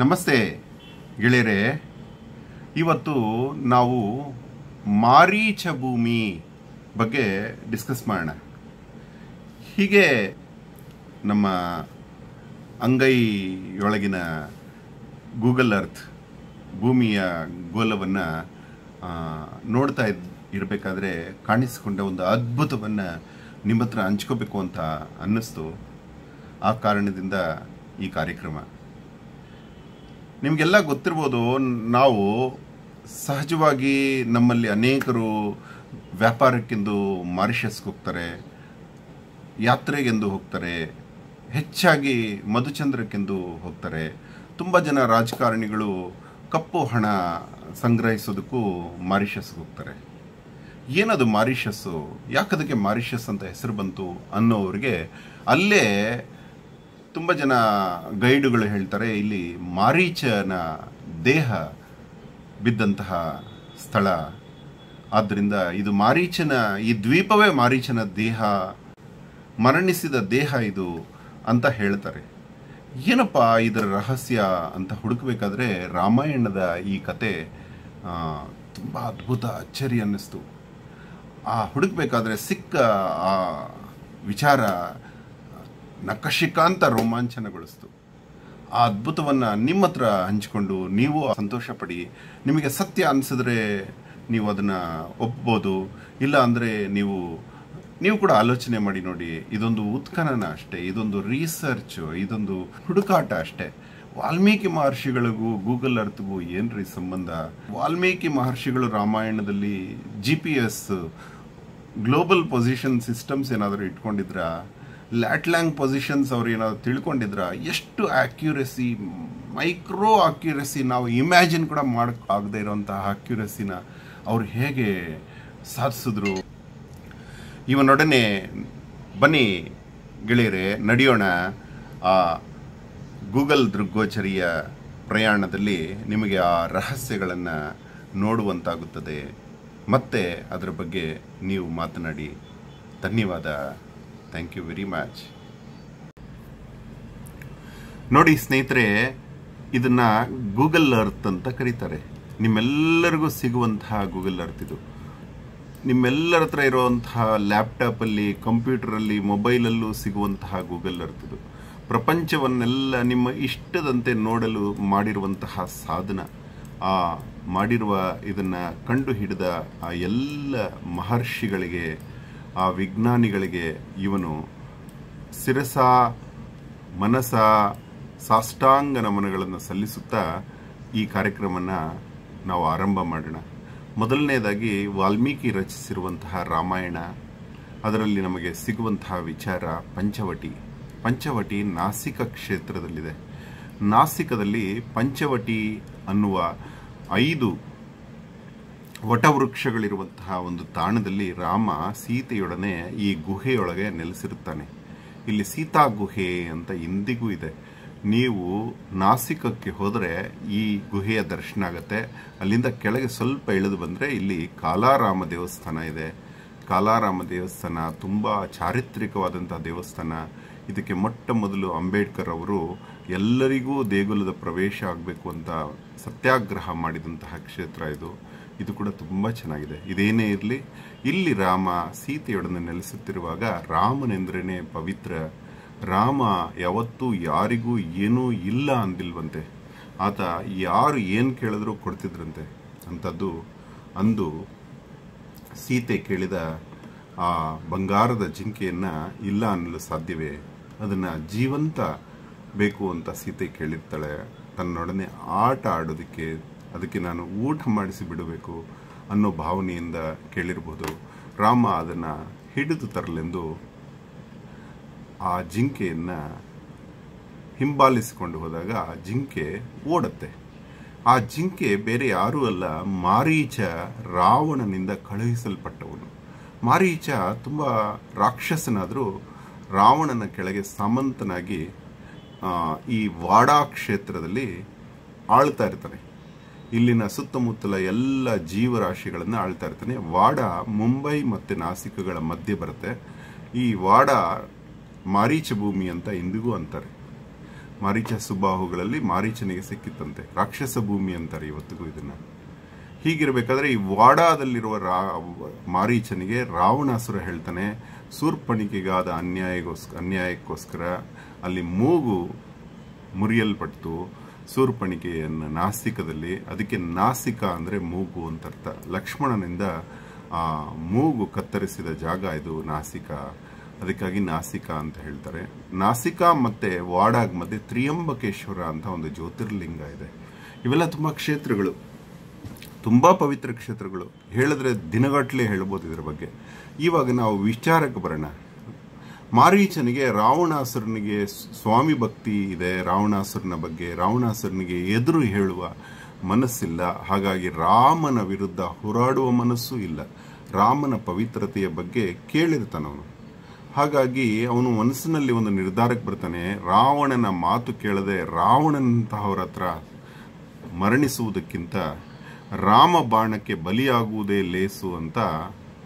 ನಮಸ್ತೆ ಗೆಳೆಯರೆ ಇವತ್ತು ನಾವು ಮಾರೀಚ ಭೂಮಿ ಬಗ್ಗೆ ಡಿಸ್ಕಸ್ ಮಾಡೋಣ ಹೀಗೆ ನಮ್ಮ ಅಂಗೈಯೊಳಗಿನ ಗೂಗಲ್ ಅರ್ಥ್ ಭೂಮಿಯ ಗೋಲವನ್ನು ನೋಡ್ತಾ ಇದ್ ಇರಬೇಕಾದ್ರೆ ಕಾಣಿಸಿಕೊಂಡ ಒಂದು ಅದ್ಭುತವನ್ನು ನಿಮ್ಮ ಹತ್ರ ಹಂಚ್ಕೋಬೇಕು ಅಂತ ಅನ್ನಿಸ್ತು ಆ ಕಾರಣದಿಂದ ಈ ಕಾರ್ಯಕ್ರಮ ನಿಮಗೆಲ್ಲ ಗೊತ್ತಿರ್ಬೋದು ನಾವು ಸಹಜವಾಗಿ ನಮ್ಮಲ್ಲಿ ಅನೇಕರು ವ್ಯಾಪಾರಕ್ಕೆಂದು ಮಾರಿಷಸ್ಗೆ ಹೋಗ್ತಾರೆ ಯಾತ್ರೆಗೆಂದು ಹೋಗ್ತಾರೆ ಹೆಚ್ಚಾಗಿ ಮಧುಚಂದ್ರಕ್ಕೆಂದು ಹೋಗ್ತಾರೆ ತುಂಬ ಜನ ರಾಜಕಾರಣಿಗಳು ಕಪ್ಪು ಹಣ ಸಂಗ್ರಹಿಸೋದಕ್ಕೂ ಮಾರಿಷಸ್ಗೆ ಹೋಗ್ತಾರೆ ಏನದು ಮಾರಿಷಸ್ಸು ಯಾಕದಕ್ಕೆ ಮಾರಿಷಸ್ ಅಂತ ಹೆಸರು ಬಂತು ಅನ್ನೋವ್ರಿಗೆ ಅಲ್ಲೇ ತುಂಬ ಜನ ಗೈಡುಗಳು ಹೇಳ್ತಾರೆ ಇಲ್ಲಿ ಮಾರೀಚನ ದೇಹ ಬಿದ್ದಂತಹ ಸ್ಥಳ ಆದ್ದರಿಂದ ಇದು ಮಾರೀಚನ ಈ ದ್ವೀಪವೇ ಮಾರೀಚನ ದೇಹ ಮರಣಿಸಿದ ದೇಹ ಇದು ಅಂತ ಹೇಳ್ತಾರೆ ಏನಪ್ಪ ಇದರ ರಹಸ್ಯ ಅಂತ ಹುಡುಕಬೇಕಾದ್ರೆ ರಾಮಾಯಣದ ಈ ಕತೆ ತುಂಬ ಅದ್ಭುತ ಅಚ್ಚರಿ ಅನ್ನಿಸ್ತು ಆ ಹುಡುಕಬೇಕಾದ್ರೆ ಸಿಕ್ಕ ಆ ವಿಚಾರ ನಕಶಿಕಾಂತ ರೋಮಾಂಚನಗೊಳಿಸ್ತು ಆ ಅದ್ಭುತವನ್ನು ನಿಮ್ಮ ಹತ್ರ ಹಂಚಿಕೊಂಡು ನೀವು ಸಂತೋಷ ಪಡಿ ನಿಮಗೆ ಸತ್ಯ ಅನಿಸಿದ್ರೆ ನೀವು ಅದನ್ನು ಒಪ್ಬೋದು ಇಲ್ಲ ಅಂದರೆ ನೀವು ನೀವು ಕೂಡ ಆಲೋಚನೆ ಮಾಡಿ ನೋಡಿ ಇದೊಂದು ಉತ್ಖನನ ಅಷ್ಟೇ ಇದೊಂದು ರೀಸರ್ಚು ಇದೊಂದು ಹುಡುಕಾಟ ಅಷ್ಟೇ ವಾಲ್ಮೀಕಿ ಮಹರ್ಷಿಗಳಿಗೂ ಗೂಗಲ್ ಅರ್ಥಗೂ ಏನ್ರಿ ಸಂಬಂಧ ವಾಲ್ಮೀಕಿ ಮಹರ್ಷಿಗಳು ರಾಮಾಯಣದಲ್ಲಿ G P S global position systems ಏನಾದರೂ ಇಟ್ಕೊಂಡಿದ್ರಾ ಲ್ಯಾಟ್ಲ್ಯಾಂಗ್ ಪೊಸಿಷನ್ಸ್ ಅವ್ರು ಏನಾದ್ರು ತಿಳ್ಕೊಂಡಿದ್ರ ಎಷ್ಟು ಆಕ್ಯುರೆಸಿ ಮೈಕ್ರೋ ಆಕ್ಯುರೆಸಿ ನಾವು ಇಮ್ಯಾಜಿನ್ ಕೂಡ ಮಾಡಕ್ ಆಗದೆ ಇರೋಂತಹ ಆಕ್ಯುರೆಸಿನ ಅವ್ರು ಹೇಗೆ ಸಾಧಿಸಿದ್ರು ಇವನೊಡನೆ ಬನ್ನಿ ಗೆಳೆಯರೆ ನಡೆಯೋಣ ಆ ಗೂಗಲ್ ದೃಗ್ಗೋಚರಿಯ ಪ್ರಯಾಣದಲ್ಲಿ ನಿಮಗೆ ಆ ರಹಸ್ಯಗಳನ್ನು ನೋಡುವಂತಾಗುತ್ತದೆ ಮತ್ತೆ ಅದರ ಬಗ್ಗೆ ನೀವು ಮಾತನಾಡಿ ಧನ್ಯವಾದ ಥ್ಯಾಂಕ್ ಯು ವೆರಿ ಮಚ್ ನೋಡಿ ಸ್ನೇಹಿತರೆ ಇದನ್ನ ಗೂಗಲ್ ಅರ್ತ್ ಅಂತ ಕರೀತಾರೆ ನಿಮ್ಮೆಲ್ಲರಿಗೂ ಸಿಗುವಂತಹ ಗೂಗಲ್ ಅರ್ತ್ ಇದು ನಿಮ್ಮೆಲ್ಲರ ಹತ್ರ ಇರುವಂತಹ ಲ್ಯಾಪ್ಟಾಪಲ್ಲಿ ಕಂಪ್ಯೂಟರಲ್ಲಿ ಮೊಬೈಲಲ್ಲೂ ಸಿಗುವಂತಹ ಗೂಗಲ್ ಅರ್ತ್ ಇದು ಪ್ರಪಂಚವನ್ನೆಲ್ಲ ನಿಮ್ಮ ಇಷ್ಟದಂತೆ ನೋಡಲು ಮಾಡಿರುವಂತಹ ಸಾಧನ ಆ ಮಾಡಿರುವ ಇದನ್ನು ಕಂಡು ಹಿಡಿದ ಆ ಎಲ್ಲ ಮಹರ್ಷಿಗಳಿಗೆ ಆ ವಿಜ್ಞಾನಿಗಳಿಗೆ ಇವನು ಶಿರಸ ಮನಸ ಸಾಷ್ಟಾಂಗ ನಮನಗಳನ್ನು ಸಲ್ಲಿಸುತ್ತಾ ಈ ಕಾರ್ಯಕ್ರಮನ ನಾವು ಆರಂಭ ಮಾಡೋಣ ಮೊದಲನೇದಾಗಿ ವಾಲ್ಮೀಕಿ ರಚಿಸಿರುವಂತಹ ರಾಮಾಯಣ ಅದರಲ್ಲಿ ನಮಗೆ ಸಿಗುವಂತಹ ವಿಚಾರ ಪಂಚವಟಿ ಪಂಚವಟಿ ನಾಸಿಕ ಕ್ಷೇತ್ರದಲ್ಲಿದೆ ನಾಸಿಕದಲ್ಲಿ ಪಂಚವಟಿ ಅನ್ನುವ ಐದು ವಟವೃಕ್ಷಗಳಿರುವಂತಹ ಒಂದು ತಾಣದಲ್ಲಿ ರಾಮ ಸೀತೆಯೊಡನೆ ಈ ಗುಹೆಯೊಳಗೆ ನೆಲೆಸಿರುತ್ತಾನೆ ಇಲ್ಲಿ ಸೀತಾ ಗುಹೆ ಅಂತ ಇಂದಿಗೂ ಇದೆ ನೀವು ನಾಸಿಕಕ್ಕೆ ಹೋದರೆ ಈ ಗುಹೆಯ ದರ್ಶನ ಆಗುತ್ತೆ ಅಲ್ಲಿಂದ ಕೆಳಗೆ ಸ್ವಲ್ಪ ಇಳಿದು ಬಂದರೆ ಇಲ್ಲಿ ಕಾಲಾರಾಮ ದೇವಸ್ಥಾನ ಇದೆ ಕಾಲಾರಾಮ ದೇವಸ್ಥಾನ ತುಂಬ ಚಾರಿತ್ರಿಕವಾದಂಥ ದೇವಸ್ಥಾನ ಇದಕ್ಕೆ ಮೊಟ್ಟ ಮೊದಲು ಅಂಬೇಡ್ಕರ್ ಅವರು ಎಲ್ಲರಿಗೂ ದೇಗುಲದ ಪ್ರವೇಶ ಆಗಬೇಕು ಅಂತ ಸತ್ಯಾಗ್ರಹ ಮಾಡಿದಂತಹ ಕ್ಷೇತ್ರ ಇದು ಇದು ಕೂಡ ತುಂಬ ಚೆನ್ನಾಗಿದೆ ಇದೇನೇ ಇರಲಿ ಇಲ್ಲಿ ರಾಮ ಸೀತೆಯೊಡನೆ ನೆಲೆಸುತ್ತಿರುವಾಗ ರಾಮನೆಂದ್ರೇ ಪವಿತ್ರ ರಾಮ ಯಾವತ್ತೂ ಯಾರಿಗೂ ಏನೂ ಇಲ್ಲ ಅಂದಿಲ್ವಂತೆ ಆತ ಯಾರು ಏನು ಕೇಳಿದ್ರೂ ಕೊಡ್ತಿದ್ರಂತೆ ಅಂಥದ್ದು ಅಂದು ಸೀತೆ ಕೇಳಿದ ಆ ಬಂಗಾರದ ಜಿಂಕೆಯನ್ನು ಇಲ್ಲ ಅನ್ನಲು ಸಾಧ್ಯವೇ ಅದನ್ನು ಜೀವಂತ ಬೇಕು ಅಂತ ಸೀತೆ ಕೇಳಿರ್ತಾಳೆ ತನ್ನೊಡನೆ ಆಟ ಆಡೋದಕ್ಕೆ ಅದಕ್ಕೆ ನಾನು ಊಟ ಮಾಡಿಸಿ ಬಿಡಬೇಕು ಅನ್ನೋ ಭಾವನೆಯಿಂದ ಕೇಳಿರ್ಬೋದು ರಾಮ ಅದನ್ನು ಹಿಡಿದು ತರಲೆಂದು ಆ ಜಿಂಕೆಯನ್ನು ಹಿಂಬಾಲಿಸಿಕೊಂಡು ಹೋದಾಗ ಆ ಜಿಂಕೆ ಓಡುತ್ತೆ ಆ ಜಿಂಕೆ ಬೇರೆ ಯಾರೂ ಅಲ್ಲ ಮಾರೀಚ ರಾವಣನಿಂದ ಕಳುಹಿಸಲ್ಪಟ್ಟವನು ಮಾರೀಚ ತುಂಬ ರಾಕ್ಷಸನಾದರೂ ರಾವಣನ ಕೆಳಗೆ ಸಾಮಂತನಾಗಿ ಈ ವಾಡಾ ಕ್ಷೇತ್ರದಲ್ಲಿ ಆಳ್ತಾ ಇರ್ತಾನೆ ಇಲ್ಲಿನ ಸುತ್ತಮುತ್ತಲ ಎಲ್ಲ ಜೀವರಾಶಿಗಳನ್ನು ಆಳ್ತಾ ಇರ್ತಾನೆ ವಾಡ ಮುಂಬೈ ಮತ್ತು ನಾಸಿಕಗಳ ಮಧ್ಯೆ ಬರುತ್ತೆ ಈ ವಾಡ ಮಾರೀಚ ಭೂಮಿ ಅಂತ ಇಂದಿಗೂ ಅಂತಾರೆ ಮಾರೀಚ ಸುಬಾಹುಗಳಲ್ಲಿ ಮಾರೀಚನಿಗೆ ಸಿಕ್ಕಿತ್ತಂತೆ ರಾಕ್ಷಸ ಭೂಮಿ ಅಂತಾರೆ ಇವತ್ತಿಗೂ ಇದನ್ನು ಹೀಗಿರಬೇಕಾದ್ರೆ ಈ ವಾಡಾದಲ್ಲಿರುವ ರಾ ಮಾರೀಚನಿಗೆ ರಾವಣಾಸುರ ಹೇಳ್ತಾನೆ ಸೂರ್ಪಣಿಕೆಗಾದ ಅನ್ಯಾಯಗೋಸ್ಕರ ಅನ್ಯಾಯಕ್ಕೋಸ್ಕರ ಅಲ್ಲಿ ಮೂಗು ಮುರಿಯಲ್ಪಟ್ಟು ಸೂರ್ಪಣಿಕೆಯನ್ನು ನಾಸಿಕದಲ್ಲಿ ಅದಕ್ಕೆ ನಾಸಿಕ ಅಂದರೆ ಮೂಗು ಅಂತ ಅರ್ಥ ಲಕ್ಷ್ಮಣನಿಂದ ಮೂಗು ಕತ್ತರಿಸಿದ ಜಾಗ ಇದು ನಾಸಿಕ ಅದಕ್ಕಾಗಿ ನಾಸಿಕ ಅಂತ ಹೇಳ್ತಾರೆ ನಾಸಿಕ ಮತ್ತು ವಾಡಾಗ್ ಮಧ್ಯೆ ತ್ರಿಯಂಬಕೇಶ್ವರ ಅಂತ ಒಂದು ಜ್ಯೋತಿರ್ಲಿಂಗ ಇದೆ ಇವೆಲ್ಲ ತುಂಬ ಕ್ಷೇತ್ರಗಳು ತುಂಬ ಪವಿತ್ರ ಕ್ಷೇತ್ರಗಳು ಹೇಳಿದ್ರೆ ದಿನಗಟ್ಟಲೆ ಹೇಳ್ಬೋದು ಇದರ ಬಗ್ಗೆ ಇವಾಗ ನಾವು ವಿಚಾರಕ್ಕೆ ಬರೋಣ ಮಾರೀಚನಿಗೆ ರಾವಣಾಸುರನಿಗೆ ಸ್ವಾಮಿ ಭಕ್ತಿ ಇದೆ ರಾವಣಾಸುರನ ಬಗ್ಗೆ ರಾವಣಾಸುರನಿಗೆ ಎದುರು ಹೇಳುವ ಮನಸ್ಸಿಲ್ಲ ಹಾಗಾಗಿ ರಾಮನ ವಿರುದ್ಧ ಹೋರಾಡುವ ಮನಸ್ಸು ಇಲ್ಲ ರಾಮನ ಪವಿತ್ರತೆಯ ಬಗ್ಗೆ ಕೇಳಿರ್ತಾನವನು ಹಾಗಾಗಿ ಅವನು ಮನಸ್ಸಿನಲ್ಲಿ ಒಂದು ನಿರ್ಧಾರಕ್ಕೆ ಬರ್ತಾನೆ ರಾವಣನ ಮಾತು ಕೇಳದೆ ರಾವಣನಂತಹವರ ಹತ್ರ ಮರಣಿಸುವುದಕ್ಕಿಂತ ರಾಮ ಬಾಣಕ್ಕೆ ಬಲಿಯಾಗುವುದೇ ಲೇಸು ಅಂತ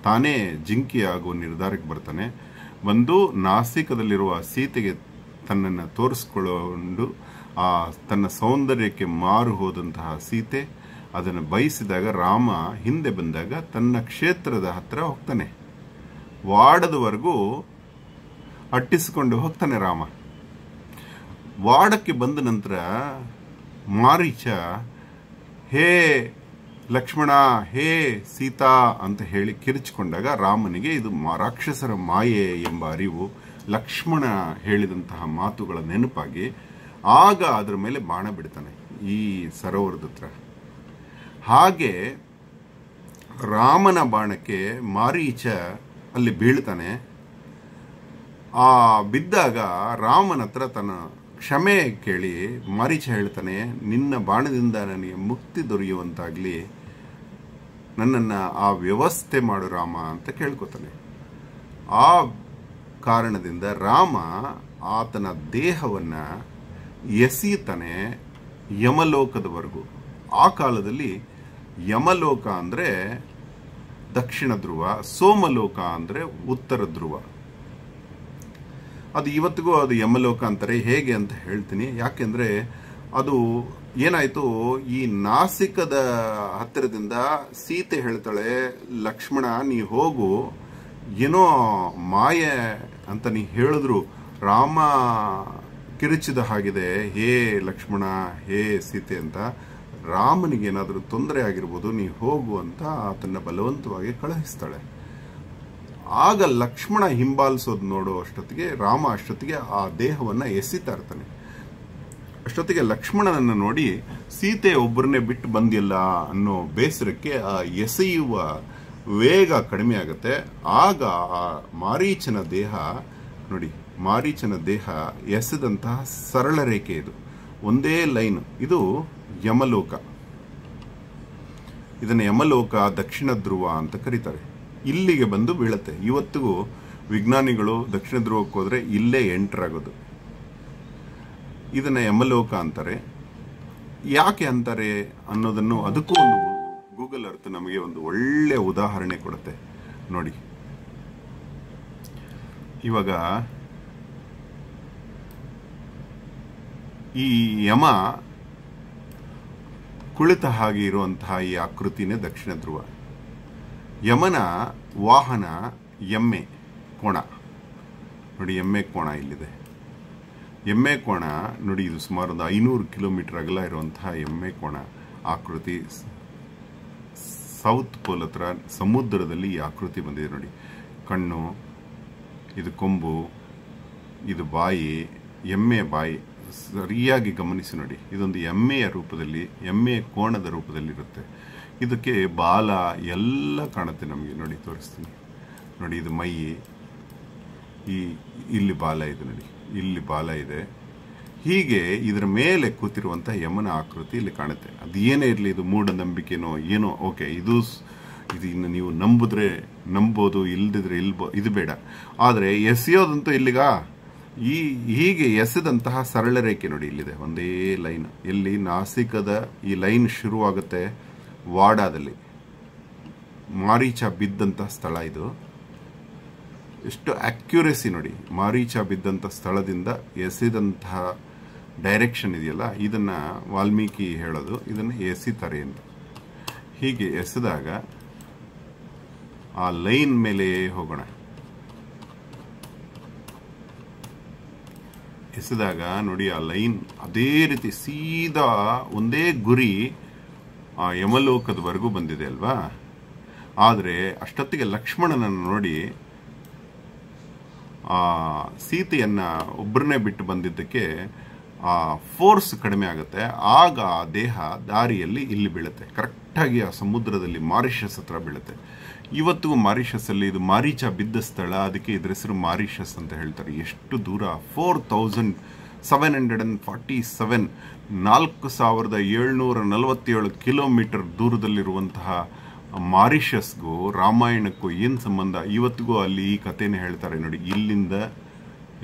ತಾನೇ ಜಿಂಕಿಯಾಗುವ ನಿರ್ಧಾರಕ್ಕೆ ಬರ್ತಾನೆ ಒಂದು ನಾಸಿಕದಲ್ಲಿರುವ ಸೀತೆಗೆ ತನ್ನನ್ನು ತೋರಿಸ್ಕೊಂಡು ಆ ತನ್ನ ಸೌಂದರ್ಯಕ್ಕೆ ಮಾರು ಹೋದಂತಹ ಸೀತೆ ಅದನ್ನು ಬಯಸಿದಾಗ ರಾಮ ಹಿಂದೆ ಬಂದಾಗ ತನ್ನ ಕ್ಷೇತ್ರದ ಹತ್ತಿರ ಹೋಗ್ತಾನೆ ವಾಡದವರೆಗೂ ಅಟ್ಟಿಸಿಕೊಂಡು ಹೋಗ್ತಾನೆ ರಾಮ ವಾಡಕ್ಕೆ ಬಂದ ನಂತರ ಮಾರೀಚ ಹೇ ಲಕ್ಷ್ಮಣ ಹೇ ಸೀತಾ ಅಂತ ಹೇಳಿ ಕಿರಿಚಿಕೊಂಡಾಗ ರಾಮನಿಗೆ ಇದು ರಾಕ್ಷಸರ ಮಾಯೆ ಎಂಬ ಅರಿವು ಲಕ್ಷ್ಮಣ ಹೇಳಿದಂತಹ ಮಾತುಗಳ ನೆನಪಾಗಿ ಆಗ ಅದರ ಮೇಲೆ ಬಾಣ ಬಿಡ್ತಾನೆ ಈ ಸರೋವರದ ಹಾಗೆ ರಾಮನ ಬಾಣಕ್ಕೆ ಮಾರೀಚ ಅಲ್ಲಿ ಬೀಳ್ತಾನೆ ಆ ಬಿದ್ದಾಗ ರಾಮನ ಹತ್ರ ತನ್ನ ಕ್ಷಮೆ ಕೇಳಿ ಮಾರೀಚ ಹೇಳ್ತಾನೆ ನಿನ್ನ ಬಾಣದಿಂದ ನನಗೆ ಮುಕ್ತಿ ದೊರೆಯುವಂತಾಗಲಿ ನನ್ನನ್ನು ಆ ವ್ಯವಸ್ಥೆ ಮಾಡು ರಾಮ ಅಂತ ಕೇಳ್ಕೊತಾನೆ ಆ ಕಾರಣದಿಂದ ರಾಮ ಆತನ ದೇಹವನ್ನು ಎಸೀತಾನೆ ಯಮಲೋಕದವರೆಗೂ ಆ ಕಾಲದಲ್ಲಿ ಯಮಲೋಕ ಅಂದರೆ ದಕ್ಷಿಣ ಧ್ರುವ ಸೋಮಲೋಕ ಅಂದರೆ ಉತ್ತರ ಧ್ರುವ ಅದು ಇವತ್ತಿಗೂ ಅದು ಯಮಲೋಕ ಅಂತಾರೆ ಹೇಗೆ ಅಂತ ಹೇಳ್ತೀನಿ ಯಾಕೆಂದರೆ ಅದು ಏನಾಯಿತು ಈ ನಾಸಿಕದ ಹತ್ತಿರದಿಂದ ಸೀತೆ ಹೇಳ್ತಾಳೆ ಲಕ್ಷ್ಮಣ ನೀ ಹೋಗು ಏನೋ ಮಾಯೆ ಅಂತ ನೀ ಹೇಳಿದ್ರು ರಾಮ ಕಿರಿಚಿದ ಹಾಗಿದೆ ಹೇ ಲಕ್ಷ್ಮಣ ಹೇ ಸೀತೆ ಅಂತ ರಾಮನಿಗೆ ಏನಾದರೂ ತೊಂದರೆ ಆಗಿರ್ಬೋದು ನೀ ಹೋಗು ಅಂತ ಆತನ್ನ ಬಲವಂತವಾಗಿ ಕಳುಹಿಸ್ತಾಳೆ ಆಗ ಲಕ್ಷ್ಮಣ ಹಿಂಬಾಲಿಸೋದು ನೋಡೋ ಅಷ್ಟೊತ್ತಿಗೆ ರಾಮ ಅಷ್ಟೊತ್ತಿಗೆ ಆ ದೇಹವನ್ನು ಎಸಿತಾ ಇರ್ತಾನೆ ಅಷ್ಟೊತ್ತಿಗೆ ಲಕ್ಷ್ಮಣನನ್ನು ನೋಡಿ ಸೀತೆ ಒಬ್ಬರನ್ನೇ ಬಿಟ್ಟು ಬಂದಿಲ್ಲ ಅನ್ನೋ ಬೇಸರಕ್ಕೆ ಆ ಎಸೆಯುವ ವೇಗ ಕಡಿಮೆ ಆಗುತ್ತೆ ಆಗ ಆ ಮಾರೀಚನ ದೇಹ ನೋಡಿ ಮಾರೀಚನ ದೇಹ ಎಸೆದಂತಹ ಸರಳ ರೇಖೆ ಇದು ಒಂದೇ ಲೈನ್ ಇದು ಯಮಲೋಕ ಇದನ್ನು ಯಮಲೋಕ ದಕ್ಷಿಣ ಧ್ರುವ ಅಂತ ಕರೀತಾರೆ ಇಲ್ಲಿಗೆ ಬಂದು ಬೀಳುತ್ತೆ ಇವತ್ತಿಗೂ ವಿಜ್ಞಾನಿಗಳು ದಕ್ಷಿಣ ಧ್ರುವಕ್ಕೆ ಹೋದರೆ ಇಲ್ಲೇ ಆಗೋದು ಇದನ್ನು ಯಮಲೋಕ ಅಂತಾರೆ ಯಾಕೆ ಅಂತಾರೆ ಅನ್ನೋದನ್ನು ಅದಕ್ಕೂ ಒಂದು ಗೂಗಲ್ ಅರ್ಥ ನಮಗೆ ಒಂದು ಒಳ್ಳೆಯ ಉದಾಹರಣೆ ಕೊಡುತ್ತೆ ನೋಡಿ ಇವಾಗ ಈ ಯಮ ಕುಳಿತ ಹಾಗೆ ಇರುವಂತಹ ಈ ಆಕೃತಿನೇ ದಕ್ಷಿಣ ಧ್ರುವ ಯಮನ ವಾಹನ ಎಮ್ಮೆ ಕೋಣ ನೋಡಿ ಎಮ್ಮೆ ಕೋಣ ಇಲ್ಲಿದೆ ಎಮ್ಮೆ ಕೋಣ ನೋಡಿ ಇದು ಸುಮಾರು ಒಂದು ಐನೂರು ಕಿಲೋಮೀಟರ್ ಅಗಲ ಇರುವಂತಹ ಎಮ್ಮೆ ಕೋಣ ಆಕೃತಿ ಸೌತ್ ಪೋಲ್ ಹತ್ರ ಸಮುದ್ರದಲ್ಲಿ ಈ ಆಕೃತಿ ಬಂದಿದೆ ನೋಡಿ ಕಣ್ಣು ಇದು ಕೊಂಬು ಇದು ಬಾಯಿ ಎಮ್ಮೆಯ ಬಾಯಿ ಸರಿಯಾಗಿ ಗಮನಿಸಿ ನೋಡಿ ಇದೊಂದು ಎಮ್ಮೆಯ ರೂಪದಲ್ಲಿ ಎಮ್ಮೆಯ ಕೋಣದ ರೂಪದಲ್ಲಿರುತ್ತೆ ಇದಕ್ಕೆ ಬಾಲ ಎಲ್ಲ ಕಾಣುತ್ತೆ ನಮಗೆ ನೋಡಿ ತೋರಿಸ್ತೀನಿ ನೋಡಿ ಇದು ಮೈ ಈ ಇಲ್ಲಿ ಬಾಲ ಇದೆ ನೋಡಿ ಇಲ್ಲಿ ಬಾಲ ಇದೆ ಹೀಗೆ ಇದರ ಮೇಲೆ ಕೂತಿರುವಂಥ ಯಮನ ಆಕೃತಿ ಇಲ್ಲಿ ಕಾಣುತ್ತೆ ಅದು ಏನೇ ಇರಲಿ ಇದು ಮೂಢನಂಬಿಕೆನೋ ಏನೋ ಓಕೆ ಇದು ಇದು ಇನ್ನು ನೀವು ನಂಬಿದ್ರೆ ನಂಬೋದು ಇಲ್ಲದಿದ್ರೆ ಇಲ್ಬೋ ಇದು ಬೇಡ ಆದರೆ ಎಸೆಯೋದಂತೂ ಇಲ್ಲಿಗ ಈ ಹೀಗೆ ಎಸೆದಂತಹ ಸರಳ ರೇಖೆ ನೋಡಿ ಇಲ್ಲಿದೆ ಒಂದೇ ಲೈನ್ ಇಲ್ಲಿ ನಾಸಿಕದ ಈ ಲೈನ್ ಶುರುವಾಗುತ್ತೆ ವಾಡಾದಲ್ಲಿ ಮಾರೀಚ ಬಿದ್ದಂತಹ ಸ್ಥಳ ಇದು ಎಷ್ಟು ಅಕ್ಯುರೇಸಿ ನೋಡಿ ಮಾರೀಚ ಬಿದ್ದಂಥ ಸ್ಥಳದಿಂದ ಎಸೆದಂತಹ ಡೈರೆಕ್ಷನ್ ಇದೆಯಲ್ಲ ಇದನ್ನು ವಾಲ್ಮೀಕಿ ಹೇಳೋದು ಇದನ್ನು ಎಸಿತಾರೆ ಅಂತ ಹೀಗೆ ಎಸೆದಾಗ ಆ ಲೈನ್ ಮೇಲೆ ಹೋಗೋಣ ಎಸೆದಾಗ ನೋಡಿ ಆ ಲೈನ್ ಅದೇ ರೀತಿ ಸೀದಾ ಒಂದೇ ಗುರಿ ಆ ಯಮಲೋಕದವರೆಗೂ ಬಂದಿದೆ ಅಲ್ವಾ ಆದರೆ ಅಷ್ಟೊತ್ತಿಗೆ ಲಕ್ಷ್ಮಣನನ್ನು ನೋಡಿ ಸೀತೆಯನ್ನು ಒಬ್ಬರನ್ನೇ ಬಿಟ್ಟು ಬಂದಿದ್ದಕ್ಕೆ ಆ ಫೋರ್ಸ್ ಕಡಿಮೆ ಆಗುತ್ತೆ ಆಗ ಆ ದೇಹ ದಾರಿಯಲ್ಲಿ ಇಲ್ಲಿ ಬೀಳುತ್ತೆ ಕರೆಕ್ಟಾಗಿ ಆ ಸಮುದ್ರದಲ್ಲಿ ಮಾರಿಷಸ್ ಹತ್ರ ಬೀಳುತ್ತೆ ಇವತ್ತಿಗೂ ಮಾರಿಷಸ್ಸಲ್ಲಿ ಇದು ಮಾರೀಚ ಬಿದ್ದ ಸ್ಥಳ ಅದಕ್ಕೆ ಇದ್ರ ಹೆಸರು ಮಾರಿಷಸ್ ಅಂತ ಹೇಳ್ತಾರೆ ಎಷ್ಟು ದೂರ four thousand seven hundred and forty seven ನಾಲ್ಕು ಸಾವಿರದ ಏಳ್ನೂರ ನಲವತ್ತೇಳು ಕಿಲೋಮೀಟರ್ ದೂರದಲ್ಲಿರುವಂತಹ ಮಾರಿಷಸ್ಗೂ ರಾಮಾಯಣಕ್ಕೂ ಏನು ಸಂಬಂಧ ಇವತ್ತಿಗೂ ಅಲ್ಲಿ ಈ ಕಥೆನ ಹೇಳ್ತಾರೆ ನೋಡಿ ಇಲ್ಲಿಂದ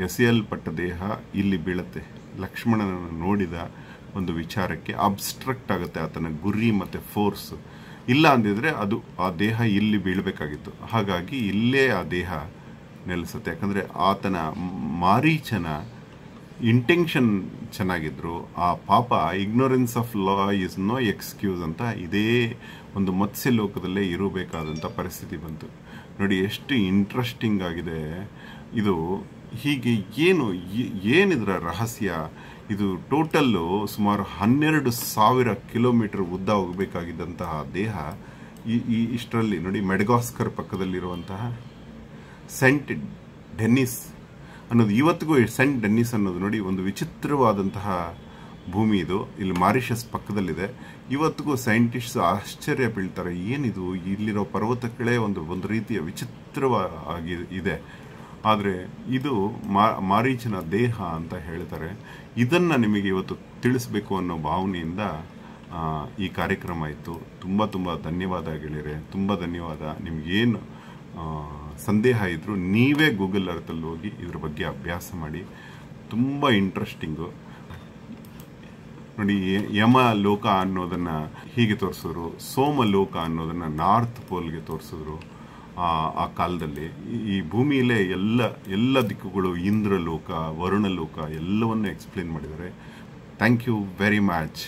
ಎಸೆಯಲ್ಪಟ್ಟ ದೇಹ ಇಲ್ಲಿ ಬೀಳುತ್ತೆ ಲಕ್ಷ್ಮಣನನ್ನು ನೋಡಿದ ಒಂದು ವಿಚಾರಕ್ಕೆ ಅಬ್ಸ್ಟ್ರಕ್ಟ್ ಆಗುತ್ತೆ ಆತನ ಗುರಿ ಮತ್ತು ಫೋರ್ಸ್ ಇಲ್ಲ ಅಂದಿದ್ರೆ ಅದು ಆ ದೇಹ ಇಲ್ಲಿ ಬೀಳಬೇಕಾಗಿತ್ತು ಹಾಗಾಗಿ ಇಲ್ಲೇ ಆ ದೇಹ ನೆಲೆಸುತ್ತೆ ಯಾಕಂದರೆ ಆತನ ಮಾರೀಚನ ಇಂಟೆನ್ಷನ್ ಚೆನ್ನಾಗಿದ್ದರು ಆ ಪಾಪ ignorance of law is no excuse ಅಂತ ಇದೇ ಒಂದು ಮತ್ಸ್ಯ ಲೋಕದಲ್ಲೇ ಇರಬೇಕಾದಂಥ ಪರಿಸ್ಥಿತಿ ಬಂತು ನೋಡಿ ಎಷ್ಟು ಇಂಟ್ರೆಸ್ಟಿಂಗ್ ಆಗಿದೆ ಇದು ಹೀಗೆ ಏನು ಏನಿದರ ರಹಸ್ಯ ಇದು ಟೋಟಲ್ಲು ಸುಮಾರು ಹನ್ನೆರಡು ಸಾವಿರ ಕಿಲೋಮೀಟರ್ ಉದ್ದ ಹೋಗಬೇಕಾಗಿದ್ದಂತಹ ದೇಹ ಈ ಈ ಇಷ್ಟರಲ್ಲಿ ನೋಡಿ ಮೆಡಗಾಸ್ಕರ್ ಪಕ್ಕದಲ್ಲಿರುವಂತಹ ಸೆಂಟ್ ಡೆನ್ನಿಸ್ ಅನ್ನೋದು ಇವತ್ತಿಗೂ ಸೆಂಟ್ ಡೆನ್ನಿಸ್ ಅನ್ನೋದು ನೋಡಿ ಒಂದು ವಿಚಿತ್ರವಾದಂತಹ ಭೂಮಿ ಇದು ಇಲ್ಲಿ ಮಾರಿಷಸ್ ಪಕ್ಕದಲ್ಲಿದೆ ಇವತ್ತಿಗೂ ಸೈಂಟಿಸ್ಟ್ಸ್ ಆಶ್ಚರ್ಯ ಬೀಳ್ತಾರೆ ಏನಿದು ಇಲ್ಲಿರೋ ಪರ್ವತಗಳೇ ಒಂದು ಒಂದು ರೀತಿಯ ವಿಚಿತ್ರವಾಗಿ ಇದೆ ಆದರೆ ಇದು ಮಾರೀಚನ ದೇಹ ಅಂತ ಹೇಳ್ತಾರೆ ಇದನ್ನು ನಿಮಗೆ ಇವತ್ತು ತಿಳಿಸ್ಬೇಕು ಅನ್ನೋ ಭಾವನೆಯಿಂದ ಈ ಕಾರ್ಯಕ್ರಮ ಇತ್ತು ತುಂಬ ತುಂಬ ಧನ್ಯವಾದ ಗೆಳೆಯರೆ ತುಂಬ ಧನ್ಯವಾದ ನಿಮಗೇನು ಸಂದೇಹ ಇದ್ದರೂ ನೀವೇ ಗೂಗಲ್ ಅರ್ಥಲ್ಲಿ ಹೋಗಿ ಇದ್ರ ಬಗ್ಗೆ ಅಭ್ಯಾಸ ಮಾಡಿ ತುಂಬ ಇಂಟ್ರೆಸ್ಟಿಂಗು ನೋಡಿ ಯಮ ಲೋಕ ಅನ್ನೋದನ್ನು ಹೀಗೆ ತೋರಿಸಿದ್ರು ಸೋಮ ಲೋಕ ಅನ್ನೋದನ್ನು ನಾರ್ತ್ ಪೋಲ್ಗೆ ತೋರಿಸಿದ್ರು ಆ ಕಾಲದಲ್ಲಿ ಈ ಭೂಮಿಯಲ್ಲೇ ಎಲ್ಲ ಎಲ್ಲ ದಿಕ್ಕುಗಳು ಇಂದ್ರ ಲೋಕ ವರುಣ ಲೋಕ ಎಲ್ಲವನ್ನು ಎಕ್ಸ್ಪ್ಲೇನ್ ಮಾಡಿದ್ದಾರೆ ಥ್ಯಾಂಕ್ ಯು ವೆರಿ ಮಚ್